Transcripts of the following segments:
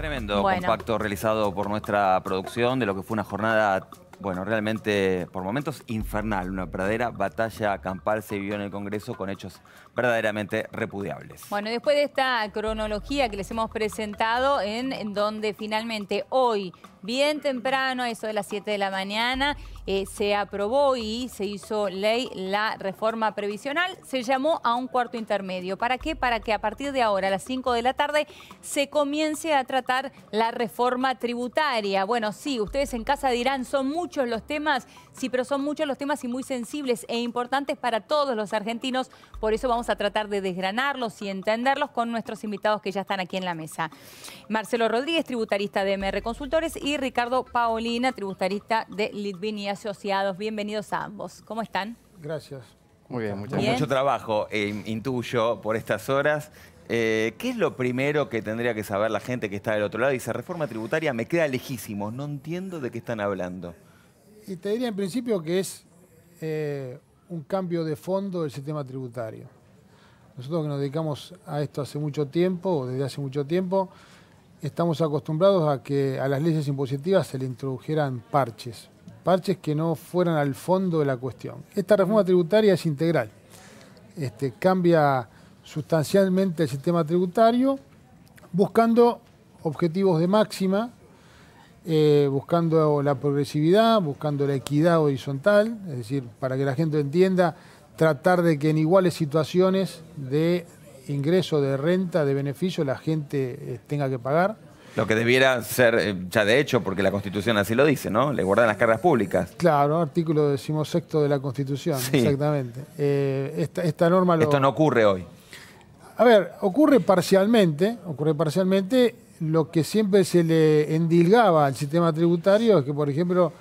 Tremendo compacto realizado por nuestra producción de lo que fue una jornada bueno, realmente por momentos infernal, una verdadera batalla campal se vivió en el Congreso con hechos verdaderamente repudiables. Bueno, después de esta cronología que les hemos presentado, en, donde finalmente hoy, bien temprano, eso de las 7 de la mañana, eh, se aprobó y se hizo ley la reforma previsional, se llamó a un cuarto intermedio. ¿Para qué? Para que a partir de ahora, a las 5 de la tarde, se comience a tratar la reforma tributaria. Bueno, sí, ustedes en casa dirán, son muchos los temas, sí, pero son muchos los temas y muy sensibles e importantes para todos los argentinos. Por eso vamos a tratar de desgranarlos y entenderlos con nuestros invitados que ya están aquí en la mesa. Marcelo Rodríguez, tributarista de MR Consultores, y Ricardo Paolina, tributarista de Litvinia asociados. Bienvenidos a ambos. ¿Cómo están? Gracias. Muy bien, Mucho trabajo, eh, intuyo, por estas horas. Eh, ¿Qué es lo primero que tendría que saber la gente que está del otro lado? Dice, reforma tributaria me queda lejísimo, no entiendo de qué están hablando. Y te diría en principio que es eh, un cambio de fondo del sistema tributario. Nosotros que nos dedicamos a esto hace mucho tiempo, o desde hace mucho tiempo, estamos acostumbrados a que a las leyes impositivas se le introdujeran parches parches que no fueran al fondo de la cuestión. Esta reforma tributaria es integral. Este, cambia sustancialmente el sistema tributario buscando objetivos de máxima, eh, buscando la progresividad, buscando la equidad horizontal, es decir, para que la gente entienda, tratar de que en iguales situaciones de ingreso, de renta, de beneficio, la gente eh, tenga que pagar lo que debiera ser, eh, ya de hecho, porque la Constitución así lo dice, ¿no? Le guardan las cargas públicas. Claro, artículo decimosexto de la Constitución, exactamente. Eh, esta, esta, norma Esto no ocurre hoy. A ver, ocurre parcialmente, ocurre parcialmente lo que siempre se le endilgaba al sistema tributario es que, por ejemplo,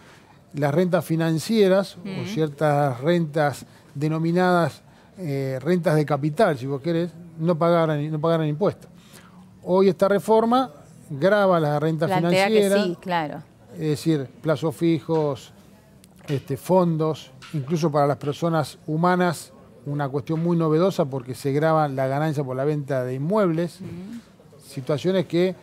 las rentas financieras o mm. ciertas rentas denominadas eh, rentas de capital, si vos querés, no pagaran, no pagaran impuestos. Hoy esta reforma graba la renta financiera. sí, claro. Es decir, plazos fijos, este, fondos, incluso para las personas humanas, una cuestión muy novedosa porque se graba la ganancia por la venta de inmuebles, situaciones que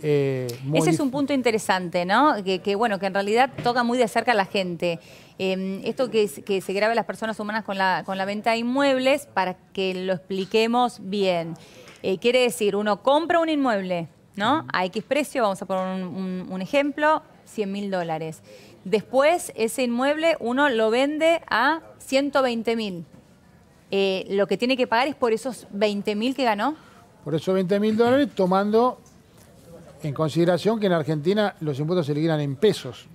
eh, Ese es un punto interesante, ¿no? Que, bueno, que en realidad toca muy de cerca a la gente. Em, esto que, que se graba las personas humanas con la, con la venta de inmuebles, para que lo expliquemos bien. Eh, quiere decir, uno compra un inmueble, ¿no? A X precio, vamos a poner un, ejemplo, 100 mil dólares. Después, ese inmueble uno lo vende a 120 mil. Eh, lo que tiene que pagar es por esos 20 mil que ganó. Por esos 20 mil dólares, tomando en consideración que en Argentina los impuestos se liquidan en pesos.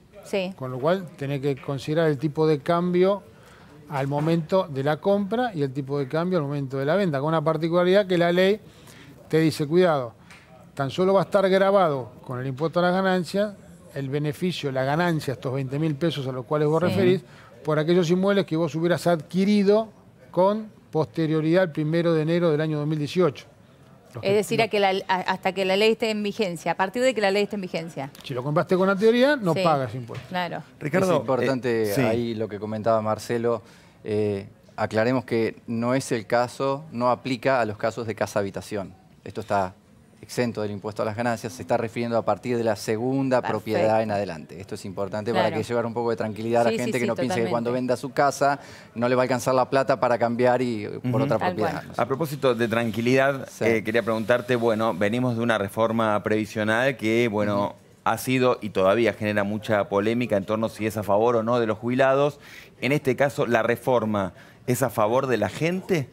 Con lo cual, tiene que considerar el tipo de cambio al momento de la compra y el tipo de cambio al momento de la venta, con una particularidad que la ley te dice, cuidado, tan solo va a estar grabado con el impuesto a la ganancia, el beneficio, la ganancia, estos 20 mil pesos a los cuales vos referís, por aquellos inmuebles que vos hubieras adquirido con posterioridad al primero de enero del año 2018. es decir, hasta que la ley esté en vigencia, a partir de que la ley esté en vigencia. Si lo compraste con anterioridad, no pagas impuestos. Claro. Ricardo, es importante eh, ahí lo que comentaba Marcelo. Eh, aclaremos que no es el caso, no aplica a los casos de casa-habitación. Esto está exento del impuesto a las ganancias, se está refiriendo a partir de la segunda propiedad en adelante. Esto es importante para que llevar un poco de tranquilidad a la gente que no piense que cuando venda su casa no le va a alcanzar la plata para cambiar y por otra propiedad. A propósito de tranquilidad, eh, quería preguntarte, bueno, venimos de una reforma previsional que, bueno, ha sido y todavía genera mucha polémica en torno si es a favor o no de los jubilados. En este caso, la reforma es a favor de la gente.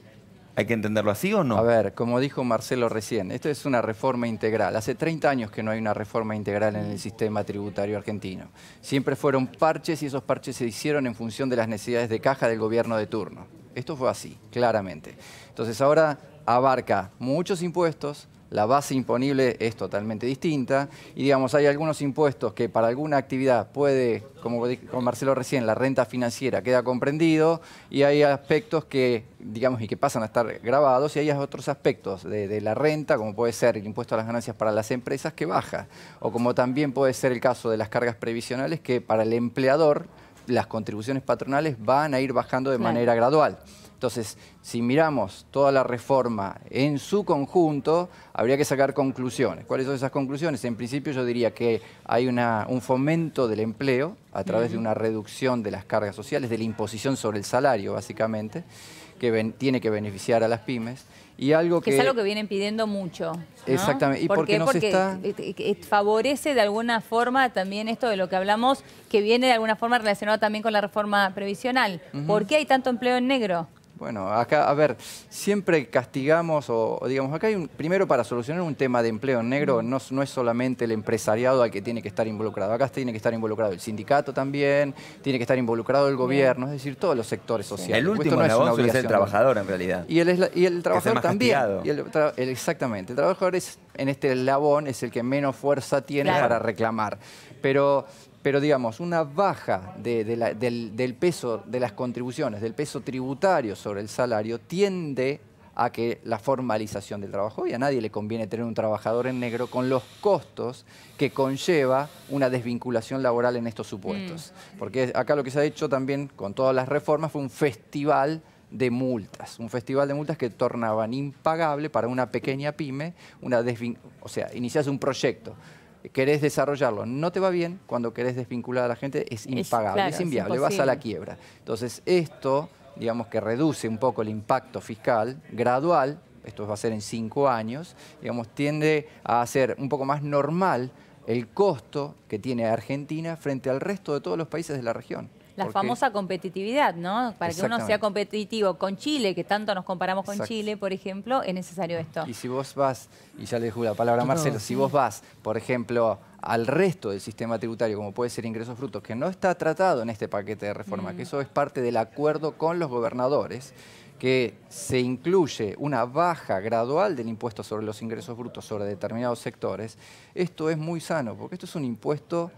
¿Hay que entenderlo así o no? A ver, como dijo Marcelo recién, esto es una reforma integral. Hace 30 años que no hay una reforma integral en el sistema tributario argentino. Siempre fueron parches y esos parches se hicieron en función de las necesidades de caja del gobierno de turno. Esto fue así, claramente. Entonces ahora abarca muchos impuestos, la base imponible es totalmente distinta y digamos, hay algunos impuestos que para alguna actividad puede, como con Marcelo recién, la renta financiera queda comprendido y hay aspectos que, digamos, y que pasan a estar grabados y hay otros aspectos de, la renta, como puede ser el impuesto a las ganancias para las empresas que baja o como también puede ser el caso de las cargas previsionales que para el empleador las contribuciones patronales van a ir bajando de manera gradual. Entonces, si miramos toda la reforma en su conjunto, habría que sacar conclusiones. ¿Cuáles son esas conclusiones? En principio yo diría que hay un fomento del empleo a través de una reducción de las cargas sociales, de la imposición sobre el salario, básicamente, que tiene que beneficiar a las pymes. Y algo que, es algo que vienen pidiendo mucho. Exactamente. ¿Y ¿Por porque, qué? porque está... Eh, eh, eh, favorece de alguna forma también esto de lo que hablamos, que viene de alguna forma relacionado también con la reforma previsional. ¿Por qué hay tanto empleo en negro? Bueno, acá, a ver, siempre castigamos o, digamos, acá hay un, primero para solucionar un tema de empleo negro, no, es solamente el empresariado al que tiene que estar involucrado, acá tiene que estar involucrado el sindicato también, tiene que estar involucrado el gobierno, es decir, todos los sectores sociales. El último es, el trabajador en realidad. Y el, y el trabajador también. Y el, exactamente, el trabajador es, en este labón es el que menos fuerza tiene para reclamar. Pero pero digamos, una baja del, peso de las contribuciones, del peso tributario sobre el salario, tiende a que la formalización del trabajo, y a nadie le conviene tener un trabajador en negro con los costos que conlleva una desvinculación laboral en estos supuestos. Mm. Porque acá lo que se ha hecho también con todas las reformas fue un festival de multas, un festival de multas que tornaban impagable para una pequeña pyme, una o sea, iniciase un proyecto querés desarrollarlo, no te va bien, cuando querés desvincular a la gente es impagable, es, inviable, vas a la quiebra. Entonces esto, digamos que reduce un poco el impacto fiscal gradual, esto va a ser en cinco años, digamos, tiende a hacer un poco más normal el costo que tiene Argentina frente al resto de todos los países de la región. La famosa competitividad, ¿no? Para que uno sea competitivo con Chile, que tanto nos comparamos con Chile, por ejemplo, es necesario esto. Y si vos vas, y ya le dejo la palabra a Marcelo, si vos vas, por ejemplo, al resto del sistema tributario, como puede ser ingresos brutos, que no está tratado en este paquete de reforma, que mm. eso es parte del acuerdo con los gobernadores, que se incluye una baja gradual del impuesto sobre los ingresos brutos sobre determinados sectores, esto es muy sano, porque esto es un impuesto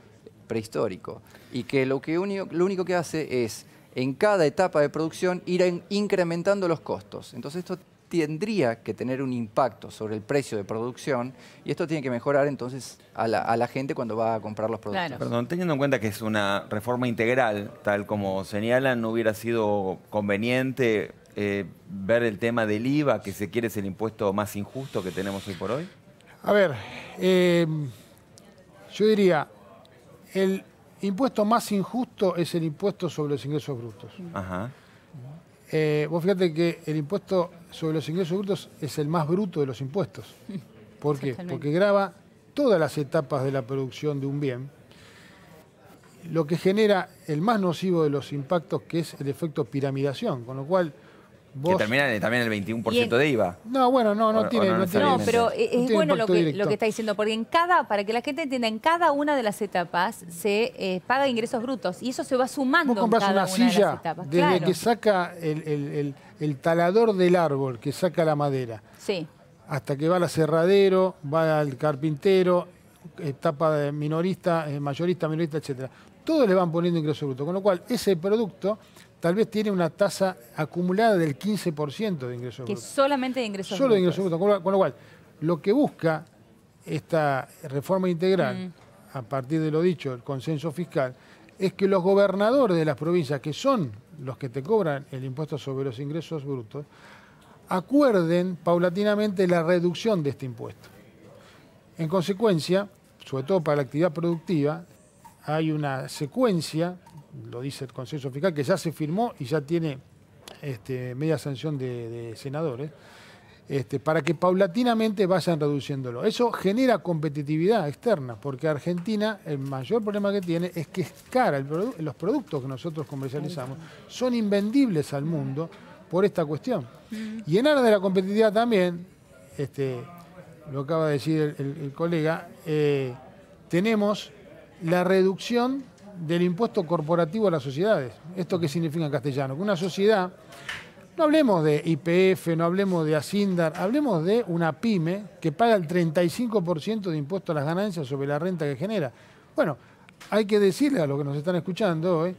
prehistórico. Y que lo, único, que hace es, en cada etapa de producción, ir incrementando los costos. Entonces esto tendría que tener un impacto sobre el precio de producción y esto tiene que mejorar entonces a la, gente cuando va a comprar los productos. Perdón, teniendo en cuenta que es una reforma integral, tal como señalan, no hubiera sido conveniente eh, ver el tema del IVA, que se quiere es el impuesto más injusto que tenemos hoy por hoy. A ver, eh, yo diría, el impuesto más injusto es el impuesto sobre los ingresos brutos. Eh, vos fíjate que el impuesto sobre los ingresos brutos es el más bruto de los impuestos. ¿Por qué? Porque graba todas las etapas de la producción de un bien, lo que genera el más nocivo de los impactos, que es el efecto piramidación, con lo cual que termina también el 21% de IVA. No, bueno, no, no tiene. no, pero eh, es, bueno lo que, está diciendo, porque en cada, para que la gente entienda, en cada una de las etapas se eh, paga ingresos brutos y eso se va sumando. Vos compras una silla etapas, desde que saca el, el, el, talador del árbol, que saca la madera. Sí. Hasta que va al aserradero, va al carpintero, etapa de minorista, eh, mayorista, minorista, etcétera. Todos le van poniendo ingresos brutos, con lo cual ese producto tal vez tiene una tasa acumulada del 15% de ingresos brutos. Que solamente de ingresos Solo de ingresos brutos. Con lo cual, lo que busca esta reforma integral, mm. a partir de lo dicho, el consenso fiscal, es que los gobernadores de las provincias, que son los que te cobran el impuesto sobre los ingresos brutos, acuerden paulatinamente la reducción de este impuesto. En consecuencia, sobre todo para la actividad productiva, hay una secuencia lo dice el consenso Fiscal, que ya se firmó y ya tiene este, media sanción de, senadores, este, para que paulatinamente vayan reduciéndolo. Eso genera competitividad externa, porque Argentina, el mayor problema que tiene es que es cara, los productos que nosotros comercializamos son invendibles al mundo por esta cuestión. Y en aras de la competitividad también, este, lo acaba de decir el, colega, eh, tenemos la reducción del impuesto corporativo a las sociedades. ¿Esto qué significa en castellano? Que una sociedad, no hablemos de IPF, no hablemos de Asindar, hablemos de una pyme que paga el 35% de impuesto a las ganancias sobre la renta que genera. Bueno, hay que decirle a los que nos están escuchando hoy, eh,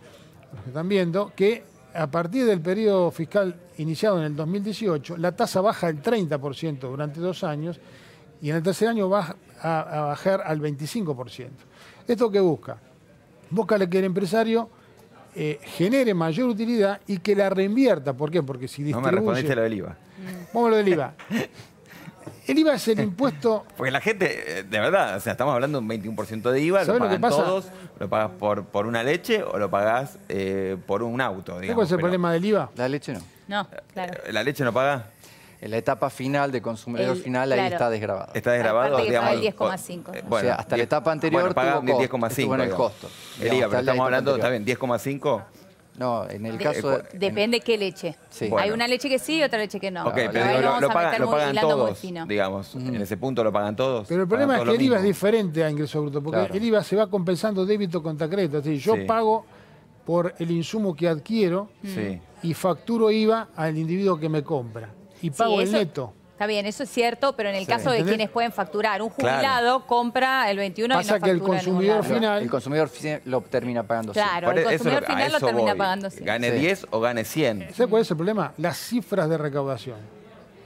los que están viendo, que a partir del periodo fiscal iniciado en el 2018, la tasa baja el 30% durante dos años y en el tercer año va a bajar al 25%. ¿Esto qué busca? Búscale que el empresario eh, genere mayor utilidad y que la reinvierta. ¿Por qué? Porque si distribuye... No me respondiste lo del IVA. Vamos a lo del IVA. El IVA es el impuesto... Porque la gente, eh, de verdad, o sea, estamos hablando de un 21% de IVA, lo pagan todos, lo pagas por, por una leche o lo pagas eh, por un auto, digamos. ¿Cuál es el problema del IVA? La leche no. No, claro. ¿La leche no paga? En la etapa final de consumidor final, ahí está desgrabado. Está desgrabado, digamos. El 10,5. bueno, o sea, hasta la etapa anterior bueno, tuvo costo, el costo. El IVA, pero estamos hablando, también, bien, 10,5. No, en el eh, caso... depende qué leche. Hay una leche que sí y otra leche que no. Ok, pero lo, pagan, todos, digamos. En ese punto lo pagan todos. Pero el problema es que el IVA es diferente a ingreso bruto, porque el IVA se va compensando débito contra crédito. Es decir, yo pago por el insumo que adquiero y facturo IVA al individuo que me compra y pago el neto. Está bien, eso es cierto, pero en el caso de quienes pueden facturar, un jubilado compra el 21 Pasa y no que el consumidor final... El consumidor final lo termina pagando Claro, el consumidor final lo termina pagando Gane 10 o gane 100. ¿Sabes cuál es el problema? Las cifras de recaudación.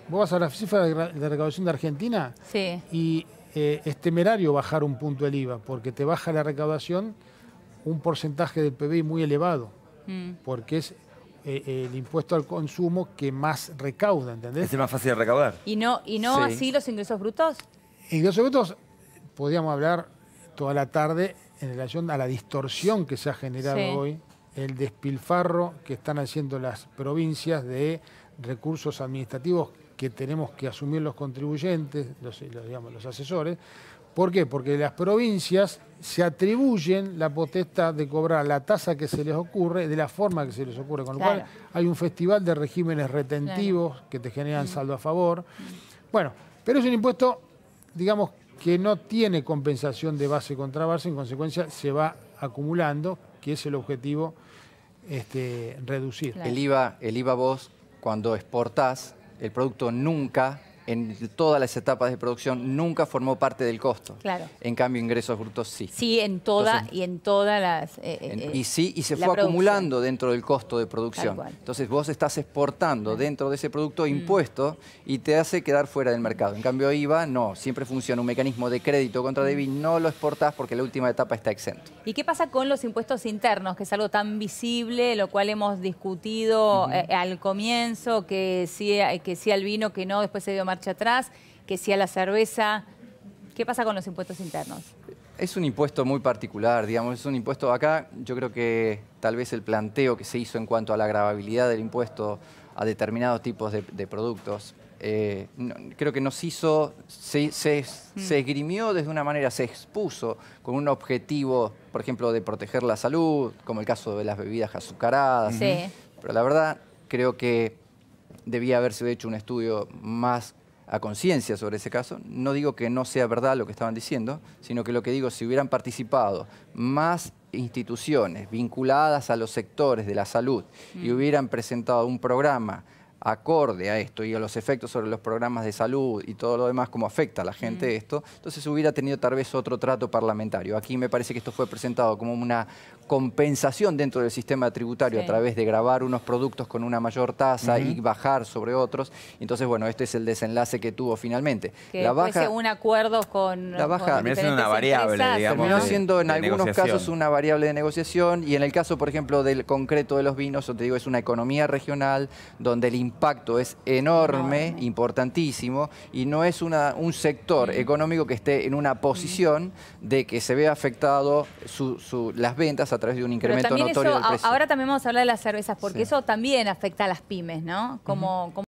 Vos vas a las cifras de recaudación de Argentina sí. y eh, es temerario bajar un punto del IVA porque te baja la recaudación un porcentaje del PBI muy elevado, mm. porque es eh, el impuesto al consumo que más recauda, ¿entendés? Es más fácil de recaudar. ¿Y no, y no así los ingresos brutos? Ingresos brutos, podríamos hablar toda la tarde en relación a la distorsión que se ha generado hoy, el despilfarro que están haciendo las provincias de recursos administrativos que tenemos que asumir los contribuyentes, digamos, los asesores, ¿Por qué? Porque las provincias se atribuyen la potestad de cobrar la tasa que se les ocurre de la forma que se les ocurre, con lo cual hay un festival de regímenes retentivos que te generan mm. saldo a favor. Bueno, pero es un impuesto, digamos, que no tiene compensación de base contra base, en consecuencia se va acumulando, que es el objetivo este, reducir. El, IVA, el IVA vos, cuando exportás, el producto nunca en todas las etapas de producción nunca formó parte del costo. Claro. En cambio, ingresos brutos sí. Sí, en toda y en todas las... Eh, eh, eh, y sí, y se fue acumulando dentro del costo de producción. Entonces vos estás exportando dentro de ese producto mm. impuesto y te hace quedar fuera del mercado. En cambio, IVA no, siempre funciona un mecanismo de crédito contra mm. débil, no lo exportás porque la última etapa está exento. ¿Y qué pasa con los impuestos internos, que es algo tan visible, lo cual hemos discutido al comienzo, que sí, que sí al vino, que no, después se dio más atrás, que si a la cerveza. ¿Qué pasa con los impuestos internos? Es un impuesto muy particular, digamos, es un impuesto acá, yo creo que tal vez el planteo que se hizo en cuanto a la gravabilidad del impuesto a determinados tipos de, productos, eh, creo que nos hizo, se, se, mm. se, esgrimió desde una manera, se expuso con un objetivo, por ejemplo, de proteger la salud, como el caso de las bebidas azucaradas. Pero la verdad, creo que debía haberse hecho un estudio más a conciencia sobre ese caso. No digo que no sea verdad lo que estaban diciendo, sino que lo que digo, si hubieran participado más instituciones vinculadas a los sectores de la salud y mm. hubieran presentado un programa acorde a esto y a los efectos sobre los programas de salud y todo lo demás, cómo afecta a la gente mm. esto, entonces hubiera tenido tal vez otro trato parlamentario. Aquí me parece que esto fue presentado como una compensación dentro del sistema tributario a través de grabar unos productos con una mayor tasa y bajar sobre otros. Entonces, bueno, este es el desenlace que tuvo finalmente. Que la baja, un acuerdo con... La baja... siendo una variable, Terminó siendo en algunos casos una variable de negociación y en el caso, por ejemplo, del concreto de los vinos, te digo, es una economía regional donde el impacto es enorme, importantísimo, y no es una, un sector económico que esté en una posición de que se vea afectado su, las ventas a a través de un incremento notorio Ahora también vamos a hablar de las cervezas, porque eso también afecta a las pymes, ¿no? como